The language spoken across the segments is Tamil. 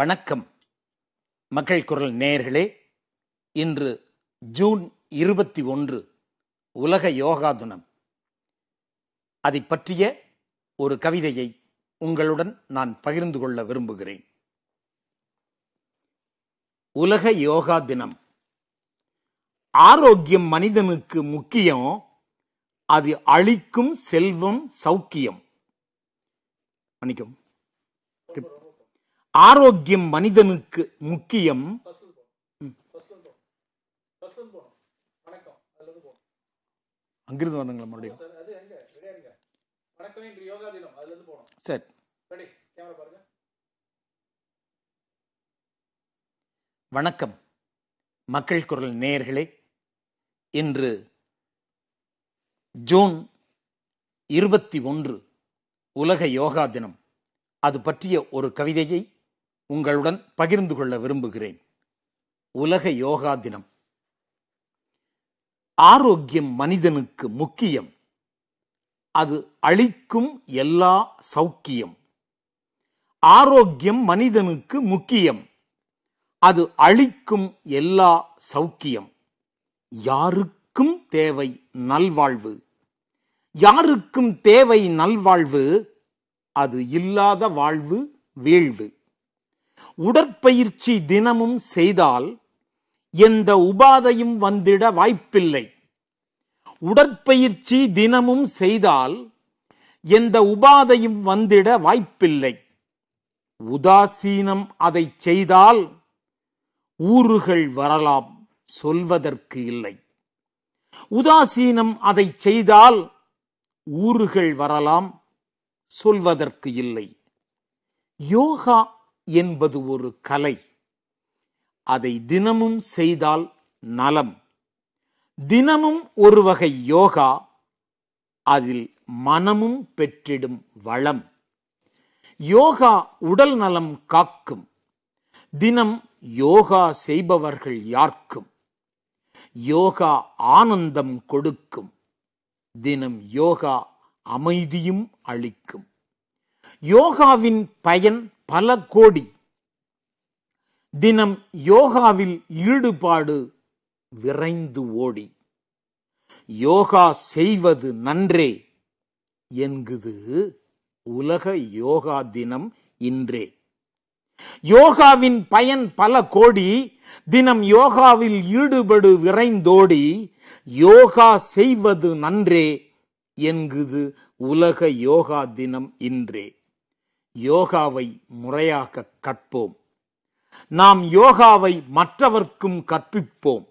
வணக்கம் மக்கள் குரல் நேர்களே இன்று ஜூன் இருபத்தி ஒன்று உலக யோகா தினம் அதை பற்றிய ஒரு கவிதையை உங்களுடன் நான் பகிர்ந்து கொள்ள விரும்புகிறேன் உலக யோகா தினம் ஆரோக்கியம் மனிதனுக்கு முக்கியம் அது அளிக்கும் செல்வம் சௌக்கியம் மன்னிக்கும் ஆரோக்கியம் மனிதனுக்கு முக்கியம் அங்கிருந்து வரணுங்களா மறுபடியும் சரி வணக்கம் மக்கள் குரல் நேயர்களே இன்று ஜூன் இருபத்தி ஒன்று உலக யோகா தினம் அது பற்றிய ஒரு கவிதையை உங்களுடன் பகிர்ந்து கொள்ள விரும்புகிறேன் உலக யோகா தினம் ஆரோக்கியம் மனிதனுக்கு முக்கியம் அது அளிக்கும் எல்லா சௌக்கியம் ஆரோக்கியம் மனிதனுக்கு முக்கியம் அது அளிக்கும் எல்லா சௌக்கியம் யாருக்கும் தேவை நல்வாழ்வு யாருக்கும் தேவை நல்வாழ்வு அது இல்லாத வாழ்வு வீழ்வு உடற்பயிற்சி தினமும் செய்தால் எந்த உபாதையும் வந்திட வாய்ப்பில்லை உடற்பயிற்சி தினமும் செய்தால் எந்த உபாதையும் வந்திட வாய்ப்பில்லை உதாசீனம் அதை செய்தால் ஊறுகள் வரலாம் சொல்வதற்கு இல்லை உதாசீனம் அதை செய்தால் ஊறுகள் வரலாம் சொல்வதற்கு இல்லை யோகா என்பது ஒரு கலை அதை தினமும் செய்தால் நலம் தினமும் ஒரு வகை யோகா அதில் மனமும் பெற்றிடும் வளம் யோகா உடல் நலம் காக்கும் தினம் யோகா செய்பவர்கள் யார்க்கும் யோகா ஆனந்தம் கொடுக்கும் தினம் யோகா அமைதியும் அளிக்கும் யோகாவின் பயன் பல கோடி தினம் யோகாவில் ஈடுபாடு விரைந்து ஓடி யோகா செய்வது நன்றே என்குது உலக யோகா தினம் இன்றே யோகாவின் பயன் பல கோடி தினம் யோகாவில் ஈடுபடு விரைந்தோடி யோகா செய்வது நன்றே என்குது உலக யோகா தினம் இன்றே யோகாவை முறையாக கற்போம் நாம் யோகாவை மற்றவர்க்கும் கற்பிப்போம்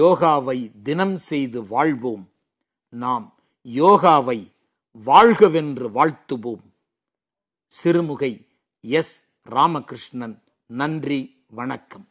யோகாவை தினம் செய்து வாழ்வோம் நாம் யோகாவை வாழ்கவென்று வாழ்த்துவோம் சிறுமுகை எஸ் ராமகிருஷ்ணன் நன்றி வணக்கம்